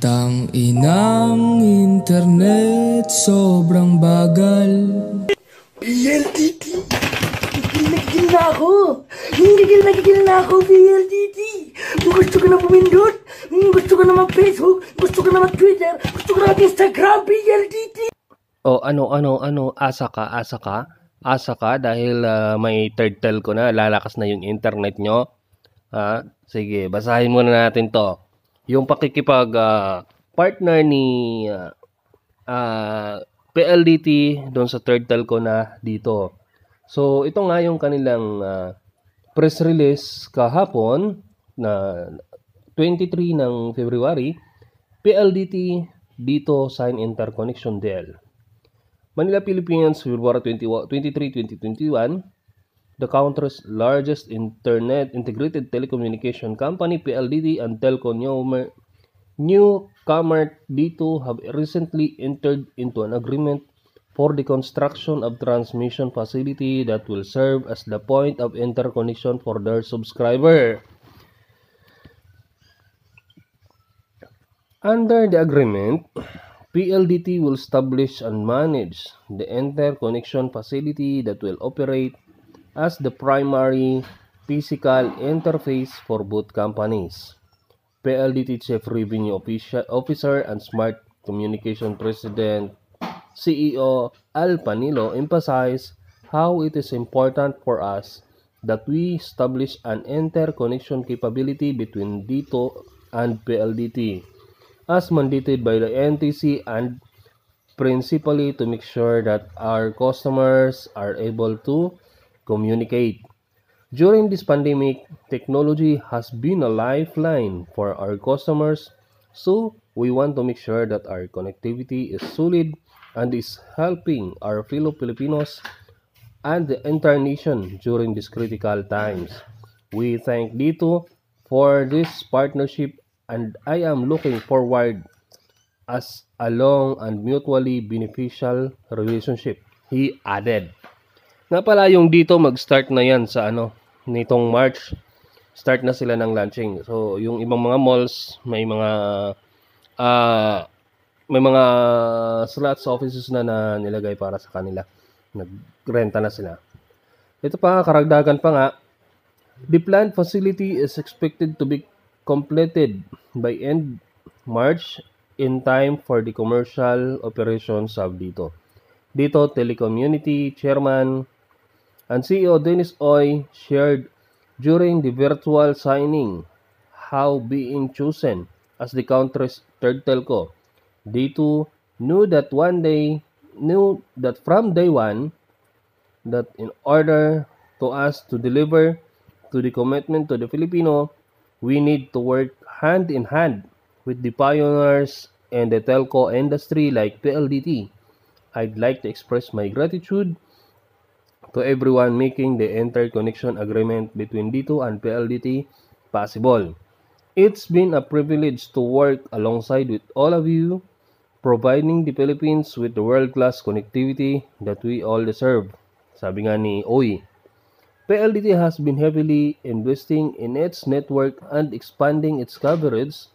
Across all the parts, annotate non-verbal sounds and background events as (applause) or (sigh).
Tang inang internet sobrang bagal PLDT! Nagigil na gigil na ako! Nagigil na gigil na ako, PLDT! Gusto ko na bumindot! Gusto ko na mag-Facebook! Gusto ko na mag-Twitter! Gusto ko na mag-Instagram, PLDT! O oh, ano, ano, ano, asa ka, asa ka? Asa ka dahil uh, may third tel ko na, lalakas na yung internet nyo. Ha? Ah, sige, basahin muna natin to yung pakikipag uh, partner ni uh, ah, uh, ah, PLDT doon sa third telco na dito. So ito nga yung kanilang uh, press release kahapon na 23 ng February, PLDT dito sign interconnection deal. Manila Philippines February 20, 23, 2021 the country's largest internet integrated telecommunication company, PLDT, and telco Newcomer, Newcomer D2 have recently entered into an agreement for the construction of transmission facility that will serve as the point of interconnection for their subscriber. Under the agreement, PLDT will establish and manage the interconnection facility that will operate as the primary physical interface for both companies. PLDT Chief Revenue Officer and Smart Communication President CEO Al Panilo emphasized how it is important for us that we establish an interconnection capability between DITO and PLDT as mandated by the NTC and principally to make sure that our customers are able to communicate. During this pandemic, technology has been a lifeline for our customers, so we want to make sure that our connectivity is solid and is helping our fellow Filipinos and the entire nation during these critical times. We thank Dito for this partnership and I am looking forward as a long and mutually beneficial relationship, he added. Napala yung dito mag-start na yan sa ano, nitong March. Start na sila ng launching. So, yung ibang mga malls, may mga uh, may mga slots offices na na nilagay para sa kanila. Nagrenta na sila. Ito pa, karagdagan pa nga. The planned facility is expected to be completed by end March in time for the commercial operations of dito. Dito, Telecommunity Chairman and CEO Dennis Oy shared during the virtual signing how being chosen as the country's third telco. D2 knew that one day knew that from day one that in order to us to deliver to the commitment to the Filipino, we need to work hand in hand with the pioneers and the telco industry like PLDT. I'd like to express my gratitude to everyone making the interconnection agreement between D2 and PLDT possible. It's been a privilege to work alongside with all of you, providing the Philippines with the world-class connectivity that we all deserve. Sabi nga ni Oy. PLDT has been heavily investing in its network and expanding its coverage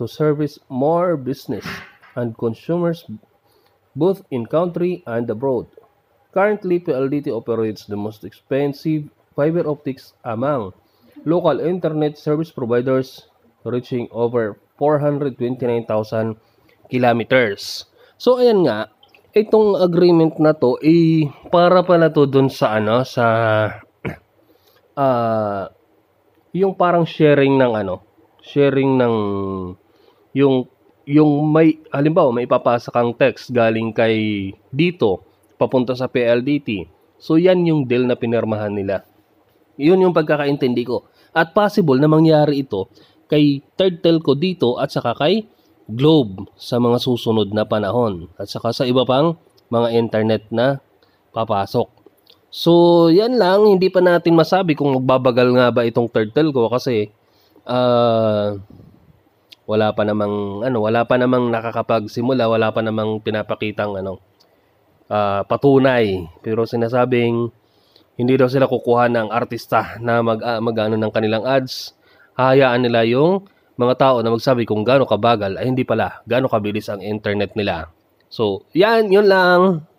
to service more business and consumers both in country and abroad. Currently, PLDT operates the most expensive fiber optics among local internet service providers reaching over 429,000 kilometers. So ayan nga, itong agreement na to ay eh, para pala to doon sa ano sa uh, (clears throat) yung parang sharing ng ano, sharing ng yung yung may halimbawa may ipapasa kang text galing kay dito papunta sa PLDT. So yan yung deal na pinirmahan nila. Yun yung pagkakaintindi ko. At possible na mangyari ito kay Third Telco dito at saka kay Globe sa mga susunod na panahon at saka sa iba pang mga internet na papasok. So, yan lang. Hindi pa natin masabi kung magbabagal nga ba itong third telco kasi uh, wala pa namang ano, wala pa namang nakakapagsimula, wala pa namang pinapakitang ano, uh, patunay. Pero sinasabing hindi daw sila kukuha ng artista na mag, uh, magano ng kanilang ads. hayaan nila yung mga tao na magsabi kung gaano kabagal ay hindi pala gaano kabilis ang internet nila. So, yan, yun lang.